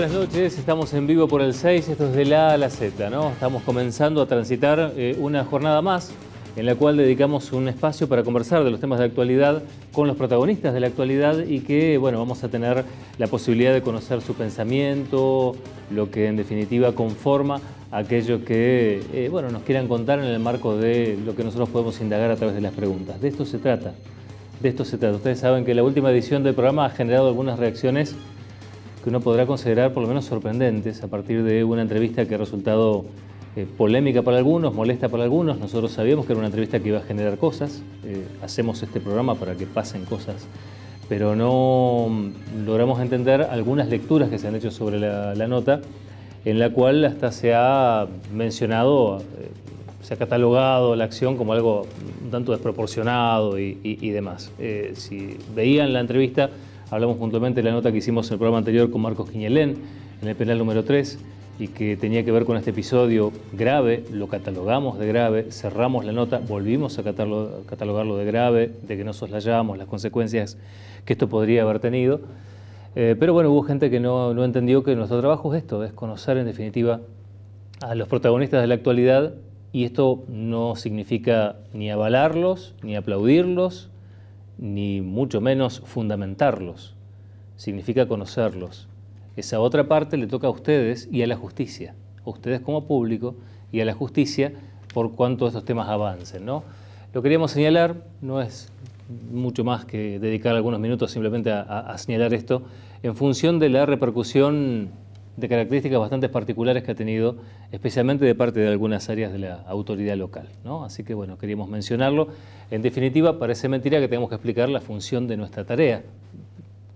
buenas noches. Estamos en vivo por el 6, esto es de la a la Z, ¿no? Estamos comenzando a transitar eh, una jornada más en la cual dedicamos un espacio para conversar de los temas de actualidad con los protagonistas de la actualidad y que, bueno, vamos a tener la posibilidad de conocer su pensamiento, lo que en definitiva conforma aquello que, eh, bueno, nos quieran contar en el marco de lo que nosotros podemos indagar a través de las preguntas. De esto se trata, de esto se trata. Ustedes saben que la última edición del programa ha generado algunas reacciones que uno podrá considerar por lo menos sorprendentes a partir de una entrevista que ha resultado eh, polémica para algunos, molesta para algunos. Nosotros sabíamos que era una entrevista que iba a generar cosas. Eh, hacemos este programa para que pasen cosas, pero no mm, logramos entender algunas lecturas que se han hecho sobre la, nota, en la cual hasta se ha mencionado, eh, se ha catalogado la acción como algo un tanto desproporcionado y demás. si veían la entrevista, Hablamos juntamente de la nota que hicimos en el programa anterior con Marcos Quiñelén, en el penal número 3, y que tenía que ver con este episodio grave, lo catalogamos de grave, cerramos la nota, volvimos a catalogarlo de grave, de que no soslayamos las consecuencias que esto podría haber tenido. Eh, pero bueno, hubo gente que no, no entendió que nuestro trabajo es esto, es conocer en definitiva a los protagonistas de la actualidad y esto no significa ni avalarlos, ni aplaudirlos, ni mucho menos fundamentarlos. Significa conocerlos. Esa otra parte le toca a ustedes y a la justicia, a ustedes como público y a la justicia por cuanto estos temas avancen. ¿no? Lo queríamos señalar, no es mucho más que dedicar algunos minutos simplemente a señalar esto, en función de la repercusión de características bastante particulares que ha tenido, especialmente de parte de algunas áreas de la autoridad local. ¿no? Así que bueno, queríamos mencionarlo. En definitiva, parece mentira que tenemos que explicar la función de nuestra tarea,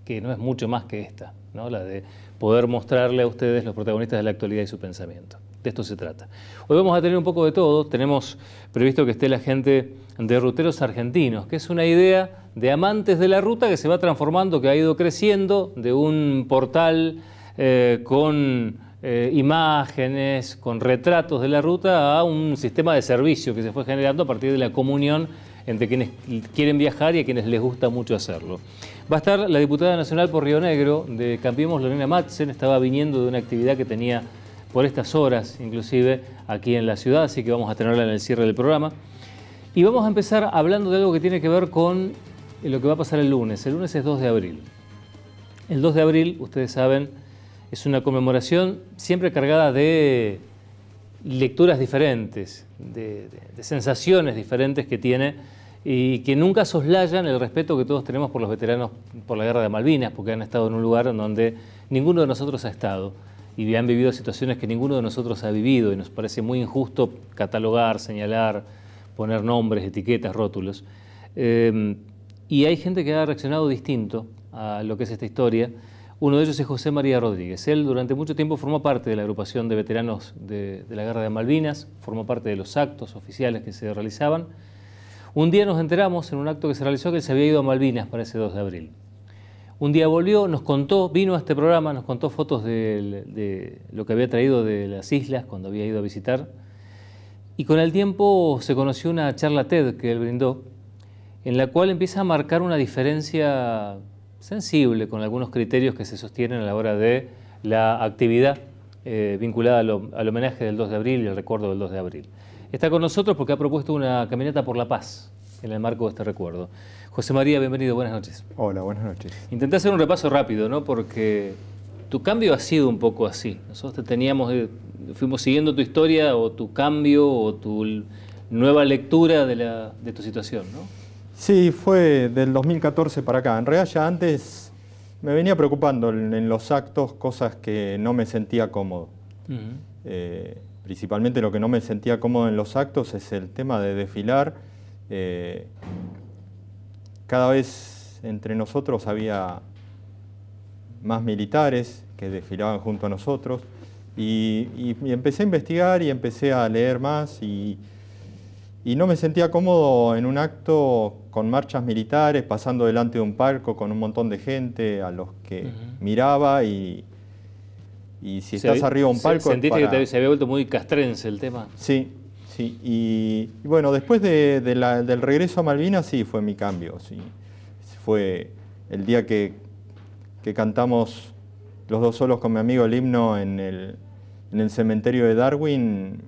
que no es mucho más que esta, ¿no? la de poder mostrarle a ustedes los protagonistas de la actualidad y su pensamiento. De esto se trata. Hoy vamos a tener un poco de todo. Tenemos previsto que esté la gente de Ruteros Argentinos, que es una idea de amantes de la ruta que se va transformando, que ha ido creciendo de un portal eh, con eh, imágenes, con retratos de la ruta, a un sistema de servicio que se fue generando a partir de la comunión entre quienes quieren viajar y a quienes les gusta mucho hacerlo. Va a estar la diputada nacional por Río Negro de Cambiemos, Lorena Matzen, estaba viniendo de una actividad que tenía por estas horas, inclusive, aquí en la ciudad, así que vamos a tenerla en el cierre del programa. Y vamos a empezar hablando de algo que tiene que ver con eh, lo que va a pasar el lunes. El lunes es 2 de abril. El 2 de abril, ustedes saben, es una conmemoración siempre cargada de lecturas diferentes, de, sensaciones diferentes que tiene y que nunca soslayan el respeto que todos tenemos por los veteranos por la guerra de Malvinas, porque han estado en un lugar en donde ninguno de nosotros ha estado y han vivido situaciones que ninguno de nosotros ha vivido y nos parece muy injusto catalogar, señalar, poner nombres, etiquetas, rótulos. Eh, y hay gente que ha reaccionado distinto a lo que es esta historia uno de ellos es José María Rodríguez. Él durante mucho tiempo formó parte de la agrupación de veteranos de, la Guerra de Malvinas, formó parte de los actos oficiales que se realizaban. Un día nos enteramos en un acto que se realizó que él se había ido a Malvinas para ese 2 de abril. Un día volvió, nos contó, vino a este programa, nos contó fotos de, de, lo que había traído de las islas cuando había ido a visitar. Y con el tiempo se conoció una charla TED que él brindó, en la cual empieza a marcar una diferencia sensible con algunos criterios que se sostienen a la hora de la actividad eh, vinculada al, homenaje del 2 de abril y el recuerdo del 2 de abril. Está con nosotros porque ha propuesto una caminata por la paz en el marco de este recuerdo. José María, bienvenido, buenas noches. Hola, buenas noches. Intenté hacer un repaso rápido, ¿no? Porque tu cambio ha sido un poco así. Nosotros teníamos, eh, fuimos siguiendo tu historia o tu cambio o tu nueva lectura de, de tu situación, ¿no? Sí, fue del 2014 para acá. En realidad antes me venía preocupando en, los actos cosas que no me sentía cómodo. Eh, principalmente lo que no me sentía cómodo en los actos es el tema de desfilar. Eh, cada vez entre nosotros había más militares que desfilaban junto a nosotros. Y, empecé a investigar y empecé a leer más y, no me sentía cómodo en un acto con marchas militares, pasando delante de un palco con un montón de gente a los que miraba y, y si estás arriba de un palco... Sentiste que se había vuelto muy castrense el tema. Sí, sí. Y, bueno, después del regreso a Malvinas sí fue mi cambio. Sí. Fue el día que, cantamos los dos solos con mi amigo el himno en el, en el cementerio de Darwin,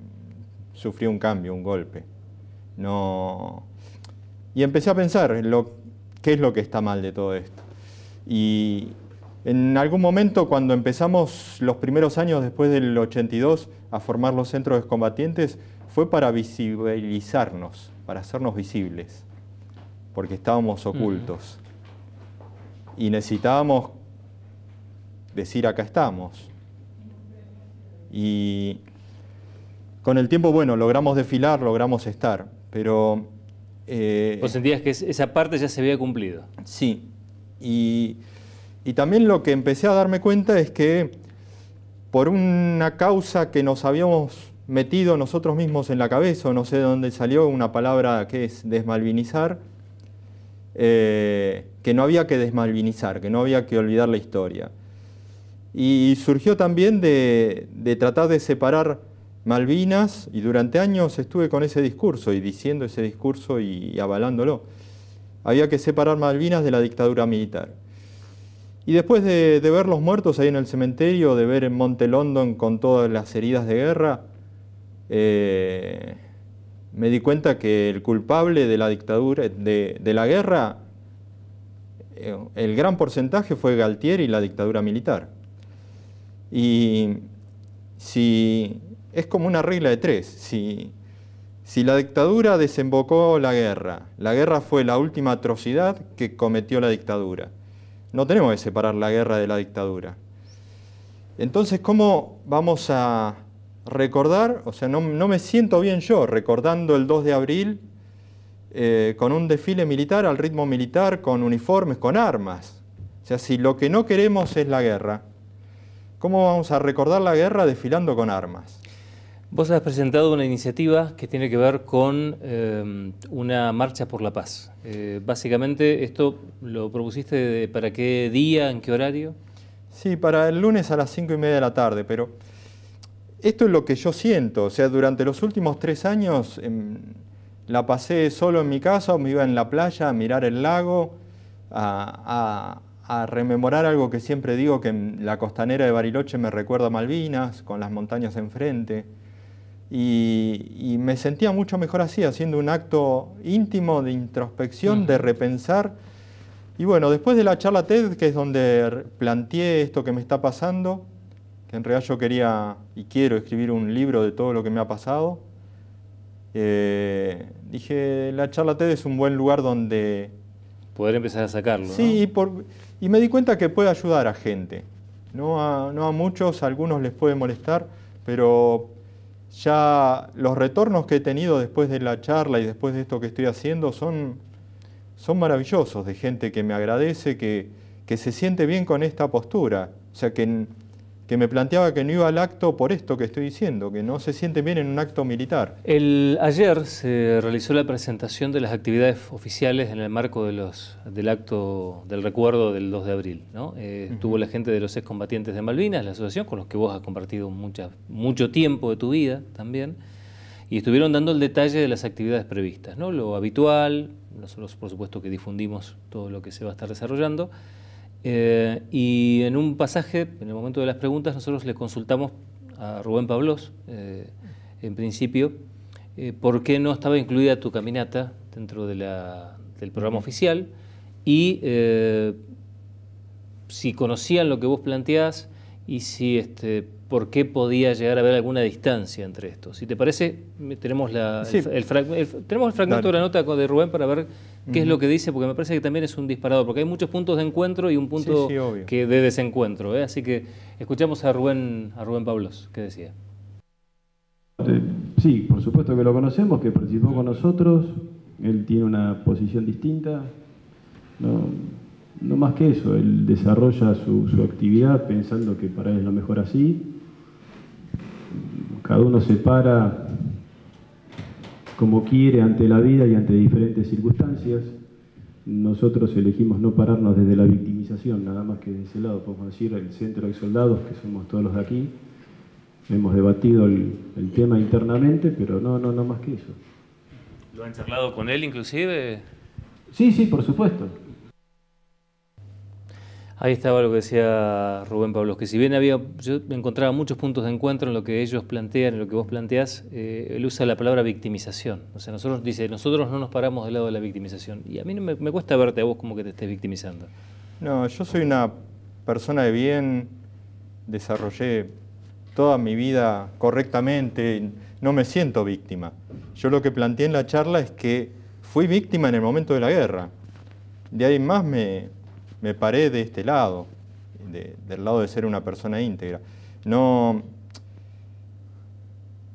sufrí un cambio, un golpe. No y empecé a pensar en qué es lo que está mal de todo esto. Y en algún momento, cuando empezamos los primeros años después del 82 a formar los centros de combatientes, fue para visibilizarnos, para hacernos visibles, porque estábamos ocultos. Y necesitábamos decir acá estamos. Y con el tiempo, bueno, logramos desfilar, logramos estar, pero eh, ¿Vos sentías que esa parte ya se había cumplido? Sí. Y, también lo que empecé a darme cuenta es que por una causa que nos habíamos metido nosotros mismos en la cabeza, o no sé de dónde salió una palabra que es desmalvinizar, eh, que no había que desmalvinizar, que no había que olvidar la historia. Y surgió también de tratar de separar Malvinas y durante años estuve con ese discurso y diciendo ese discurso y avalándolo. Había que separar Malvinas de la dictadura militar. Y después de, ver los muertos ahí en el cementerio, de ver en Monte London con todas las heridas de guerra, eh, me di cuenta que el culpable de la dictadura, de, la guerra, eh, el gran porcentaje fue Galtieri y la dictadura militar. Y si es como una regla de tres. Si, la dictadura desembocó la guerra, la guerra fue la última atrocidad que cometió la dictadura. No tenemos que separar la guerra de la dictadura. Entonces, ¿cómo vamos a recordar? O sea, no, me siento bien yo recordando el 2 de abril eh, con un desfile militar al ritmo militar, con uniformes, con armas. O sea, si lo que no queremos es la guerra, ¿cómo vamos a recordar la guerra desfilando con armas? Vos has presentado una iniciativa que tiene que ver con em, una marcha por la paz. Eh, básicamente, ¿esto lo propusiste para qué día, en qué horario? Sí, para el lunes a las cinco y media de la tarde, pero esto es lo que yo siento. O sea, durante los últimos tres años em, la pasé solo en mi casa, me iba en la playa a mirar el lago, a, rememorar algo que siempre digo, que la costanera de Bariloche me recuerda a Malvinas, con las montañas enfrente. Y, me sentía mucho mejor así, haciendo un acto íntimo de introspección, de repensar. Y bueno, después de la charla TED, que es donde planteé esto que me está pasando, que en realidad yo quería y quiero escribir un libro de todo lo que me ha pasado, eh, dije, la charla TED es un buen lugar donde... Poder empezar a sacarlo. Sí, y, me di cuenta que puede ayudar a gente. No a, no a muchos, a algunos les puede molestar, pero ya los retornos que he tenido después de la charla y después de esto que estoy haciendo son, son maravillosos, de gente que me agradece, que, que se siente bien con esta postura. O sea, que que me planteaba que no iba al acto por esto que estoy diciendo, que no se siente bien en un acto militar. El, ayer se realizó la presentación de las actividades oficiales en el marco de del acto del recuerdo del 2 de abril. ¿no? Eh, estuvo la gente de los excombatientes de Malvinas, la asociación con los que vos has compartido mucho tiempo de tu vida también, y estuvieron dando el detalle de las actividades previstas, lo habitual, nosotros por supuesto que difundimos todo lo que se va a estar desarrollando. Eh, y en un pasaje, en el momento de las preguntas, nosotros le consultamos a Rubén Pablos, eh, en principio, eh, por qué no estaba incluida tu caminata dentro del programa oficial y si conocían lo que vos planteás, y si este, por qué podía llegar a haber alguna distancia entre estos. Si te parece, tenemos, la, el, tenemos el fragmento de la nota de Rubén para ver qué es lo que dice, porque me parece que también es un disparador, porque hay muchos puntos de encuentro y un punto que de desencuentro. ¿eh? Así que escuchamos a Rubén, a Rubén Pablos, qué decía. Sí, por supuesto que lo conocemos, que participó con nosotros, él tiene una posición distinta. No más que eso, él desarrolla su, actividad pensando que para él es lo mejor así. Cada uno se para como quiere ante la vida y ante diferentes circunstancias. Nosotros elegimos no pararnos desde la victimización, nada más que de ese lado. Podemos decir, el centro de soldados, que somos todos los de aquí, hemos debatido el, el tema internamente, pero no, no, no más que eso. ¿Lo han charlado con él inclusive? Sí, sí, por supuesto. Ahí estaba lo que decía Rubén Pablo, que si bien había, yo encontraba muchos puntos de encuentro en lo que ellos plantean, en lo que vos planteás, eh, él usa la palabra victimización. O sea, nosotros dice, nosotros no nos paramos del lado de la victimización. Y a mí no me, cuesta verte a vos como que te estés victimizando. No, yo soy una persona de bien, desarrollé toda mi vida correctamente, no me siento víctima. Yo lo que planteé en la charla es que fui víctima en el momento de la guerra. De ahí más me, me paré de este lado, del lado de ser una persona íntegra. No.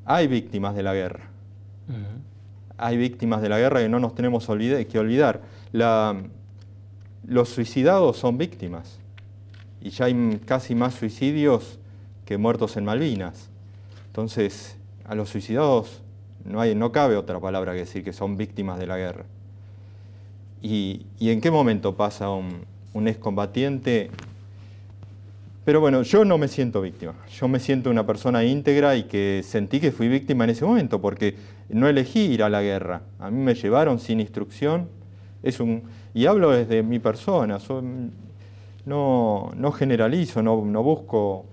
Hay víctimas de la guerra. Hay víctimas de la guerra que no nos tenemos que olvidar. los suicidados son víctimas. Y ya hay casi más suicidios que muertos en Malvinas. Entonces, a los suicidados no, hay, no cabe otra palabra que decir que son víctimas de la guerra. y en qué momento pasa un, un excombatiente. Pero bueno, yo no me siento víctima. Yo me siento una persona íntegra y que sentí que fui víctima en ese momento, porque no elegí ir a la guerra. A mí me llevaron sin instrucción. Es un, y hablo desde mi persona. no, no, generalizo, no, busco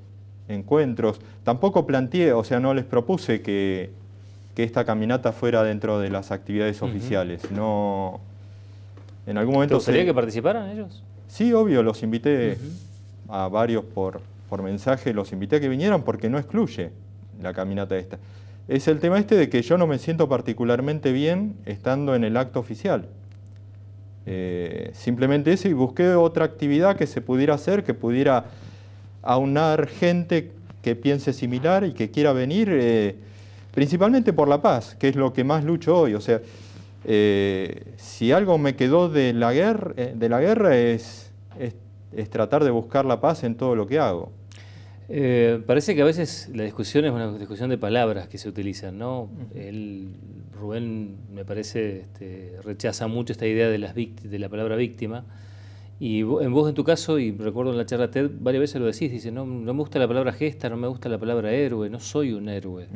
encuentros. Tampoco planteé, o sea, no les propuse que, esta caminata fuera dentro de las actividades oficiales. No. En algún momento. ¿Te que participaran ellos? Sí, obvio, los invité a varios por, por mensaje, los invité a que vinieran porque no excluye la caminata esta. Es el tema este de que yo no me siento particularmente bien estando en el acto oficial. Eh, simplemente eso y busqué otra actividad que se pudiera hacer, que pudiera aunar gente que piense similar y que quiera venir, eh, principalmente por la paz, que es lo que más lucho hoy. O sea, eh, si algo me quedó de la guerra, eh, de la guerra es, tratar de buscar la paz en todo lo que hago. Eh, parece que a veces la discusión es una discusión de palabras que se utilizan, ¿no? Rubén, me parece, este, rechaza mucho esta idea de, las de la palabra víctima. Y en vos, en tu caso, y recuerdo en la charla TED, varias veces lo decís, dice, no, me gusta la palabra gesta, no me gusta la palabra héroe, no soy un héroe,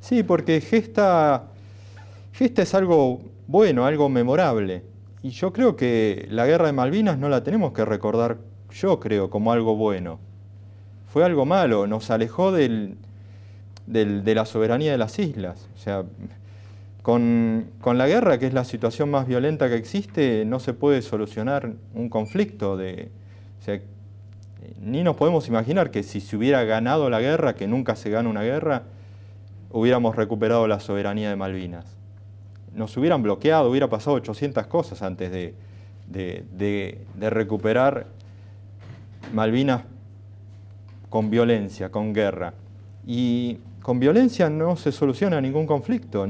Sí, porque gesta este es algo bueno, algo memorable. Y yo creo que la guerra de Malvinas no la tenemos que recordar, yo creo, como algo bueno. Fue algo malo, nos alejó del, de la soberanía de las islas. O sea, con, la guerra, que es la situación más violenta que existe, no se puede solucionar un conflicto. De, ni nos podemos imaginar que si se hubiera ganado la guerra, que nunca se gana una guerra, hubiéramos recuperado la soberanía de Malvinas nos hubieran bloqueado, hubiera pasado 800 cosas antes de, recuperar Malvinas con violencia, con guerra. Y con violencia no se soluciona ningún conflicto,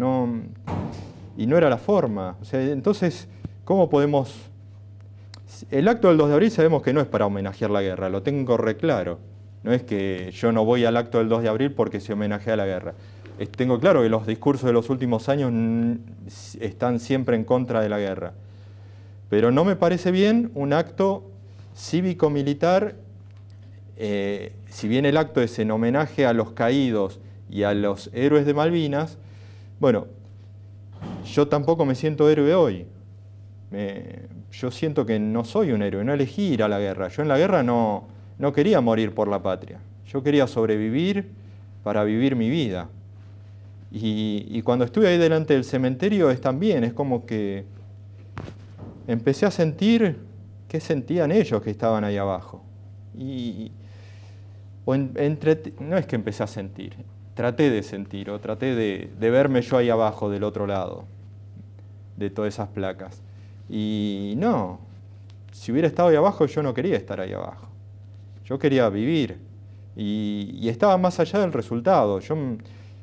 y no era la forma. entonces, ¿cómo podemos...? El acto del 2 de abril sabemos que no es para homenajear la guerra, lo tengo reclaro. No es que yo no voy al acto del 2 de abril porque se homenajea la guerra. Eh, tengo claro que los discursos de los últimos años están siempre en contra de la guerra. Pero no me parece bien un acto cívico-militar, eh, si bien el acto es en homenaje a los caídos y a los héroes de Malvinas, bueno, yo tampoco me siento héroe hoy. yo siento que no soy un héroe, no elegí ir a la guerra. Yo en la guerra no quería morir por la patria. Yo quería sobrevivir para vivir mi vida. Y, cuando estuve ahí delante del cementerio es también, es como que empecé a sentir qué sentían ellos que estaban ahí abajo. Y, o entre, no es que empecé a sentir, traté de sentir o traté de, verme yo ahí abajo del otro lado de todas esas placas. Y no, si hubiera estado ahí abajo yo no quería estar ahí abajo. Yo quería vivir y, estaba más allá del resultado.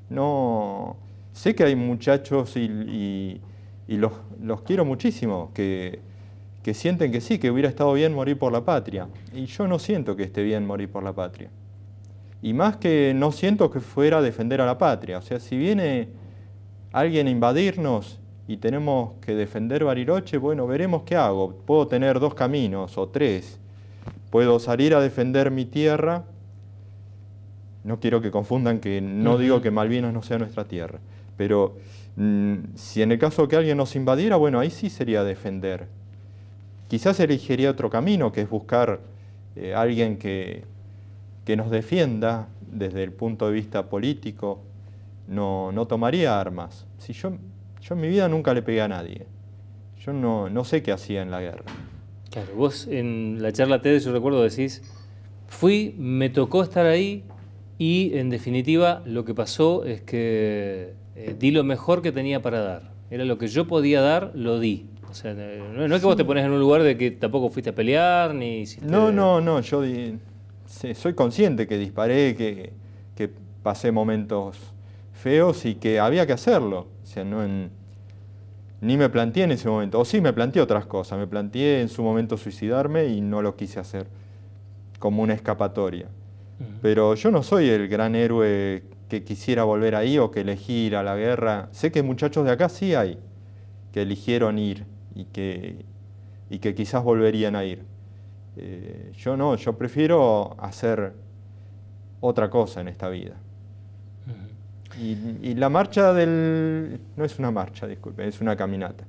No, sé que hay muchachos y, los, quiero muchísimo, que, que sienten que sí, que hubiera estado bien morir por la patria. Y yo no siento que esté bien morir por la patria. Y más que no siento que fuera a defender a la patria. O sea, si viene alguien a invadirnos y tenemos que defender Bariloche, bueno, veremos qué hago. Puedo tener dos caminos o tres. Puedo salir a defender mi tierra no quiero que confundan que no digo que Malvinas no sea nuestra tierra, pero mm, si en el caso que alguien nos invadiera, bueno, ahí sí sería defender. Quizás elegiría otro camino, que es buscar eh, alguien que, nos defienda desde el punto de vista político. No, tomaría armas. Si yo, yo en mi vida nunca le pegué a nadie. Yo no, no sé qué hacía en la guerra. Claro, vos en la charla TED, yo recuerdo, decís, fui, me tocó estar ahí, y en definitiva, lo que pasó es que eh, di lo mejor que tenía para dar. Era lo que yo podía dar, lo di. O sea, no, es que vos te pones en un lugar de que tampoco fuiste a pelear, ni No, no, no, yo soy consciente que disparé, que, que, pasé momentos feos y que había que hacerlo. O sea, no ni me planteé en ese momento. O sí, me planteé otras cosas. Me planteé en su momento suicidarme y no lo quise hacer como una escapatoria. Pero yo no soy el gran héroe que quisiera volver ahí o que elegir a la guerra. Sé que muchachos de acá sí hay que eligieron ir y que, y que quizás volverían a ir. Eh, yo no, yo prefiero hacer otra cosa en esta vida. y, y, la marcha del... no es una marcha, disculpe, es una caminata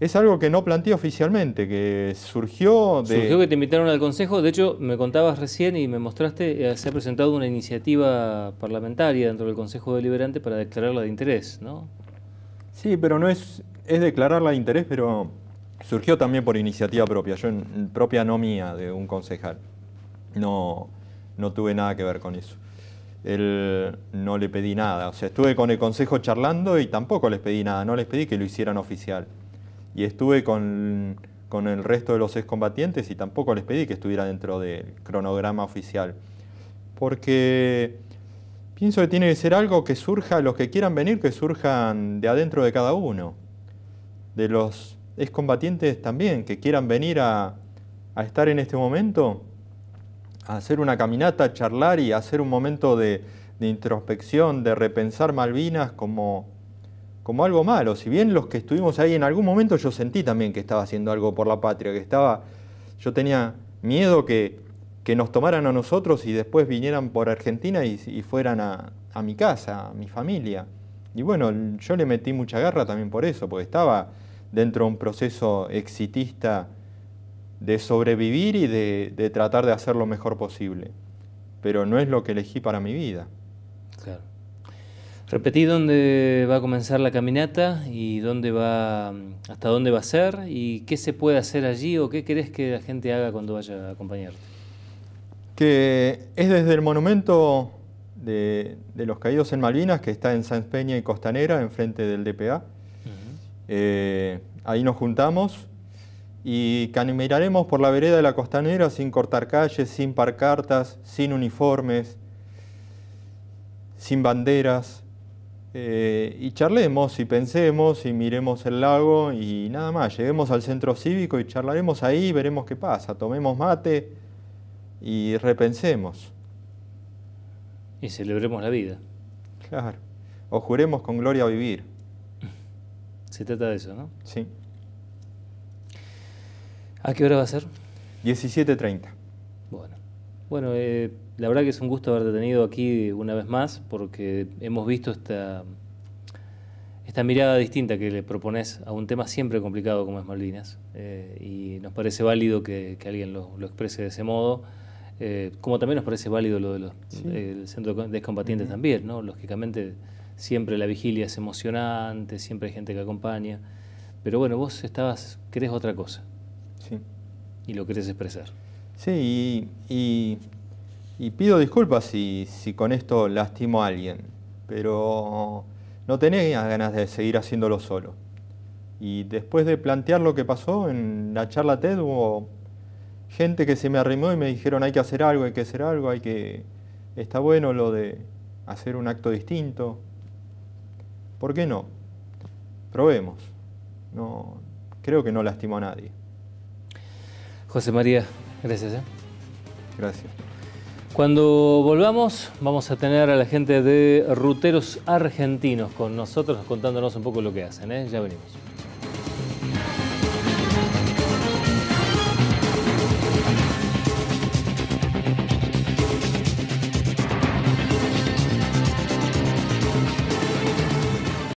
es algo que no planteé oficialmente, que surgió de... Surgió que te invitaron al Consejo, de hecho me contabas recién y me mostraste, eh, se ha presentado una iniciativa parlamentaria dentro del Consejo Deliberante para declararla de interés, ¿no? Sí, pero no es, es declararla de interés, pero surgió también por iniciativa propia, yo propia no mía, de un concejal. No, no tuve nada que ver con eso. Él no le pedí nada, o sea, estuve con el Consejo charlando y tampoco les pedí nada, no les pedí que lo hicieran oficial y estuve con, el resto de los excombatientes y tampoco les pedí que estuviera dentro del cronograma oficial. Porque pienso que tiene que ser algo que surja, los que quieran venir, que surjan de adentro de cada uno. De los excombatientes también, que quieran venir a, estar en este momento, a hacer una caminata, a charlar y hacer un momento de, de introspección, de repensar Malvinas como como algo malo. Si bien los que estuvimos ahí en algún momento yo sentí también que estaba haciendo algo por la patria, que estaba, yo tenía miedo que, que nos tomaran a nosotros y después vinieran por Argentina y, fueran a, mi casa, a mi familia. Y bueno, yo le metí mucha garra también por eso, porque estaba dentro de un proceso exitista de sobrevivir y de, de tratar de hacer lo mejor posible. Pero no es lo que elegí para mi vida. Claro. Repetí dónde va a comenzar la caminata y dónde va, hasta dónde va a ser y qué se puede hacer allí o qué querés que la gente haga cuando vaya a acompañarte. Que es desde el monumento de, los caídos en Malvinas, que está en San Peña y Costanera, enfrente del DPA. Eh, ahí nos juntamos y caminaremos por la vereda de la costanera sin cortar calles, sin parcartas, sin uniformes, sin banderas, eh, y charlemos y pensemos y miremos el lago y nada más, lleguemos al centro cívico y charlaremos ahí, veremos qué pasa, tomemos mate y repensemos. Y celebremos la vida. Claro, o juremos con gloria a vivir. Se trata de eso, ¿no? Sí. ¿A qué hora va a ser? 17.30. Bueno, bueno, eh la verdad que es un gusto haberte tenido aquí una vez más porque hemos visto esta, esta mirada distinta que le propones a un tema siempre complicado como es Malvinas eh, y nos parece válido que, alguien lo, exprese de ese modo. Eh, como también nos parece válido lo del centro de combatientes también, ¿no? Lógicamente siempre la vigilia es emocionante, siempre hay gente que acompaña, pero bueno, vos estabas, querés otra cosa. Sí. Y lo querés expresar. Sí, y y pido disculpas si, con esto lastimo a alguien, pero no tenía ganas de seguir haciéndolo solo. Y después de plantear lo que pasó en la charla TED hubo gente que se me arrimó y me dijeron hay que hacer algo, hay que hacer algo, hay que... Está bueno lo de hacer un acto distinto. ¿Por qué no? Probemos. No, creo que no lastimo a nadie. José María, gracias. ¿eh? Gracias. Cuando volvamos vamos a tener a la gente de Ruteros Argentinos con nosotros contándonos un poco lo que hacen. ¿eh? Ya venimos.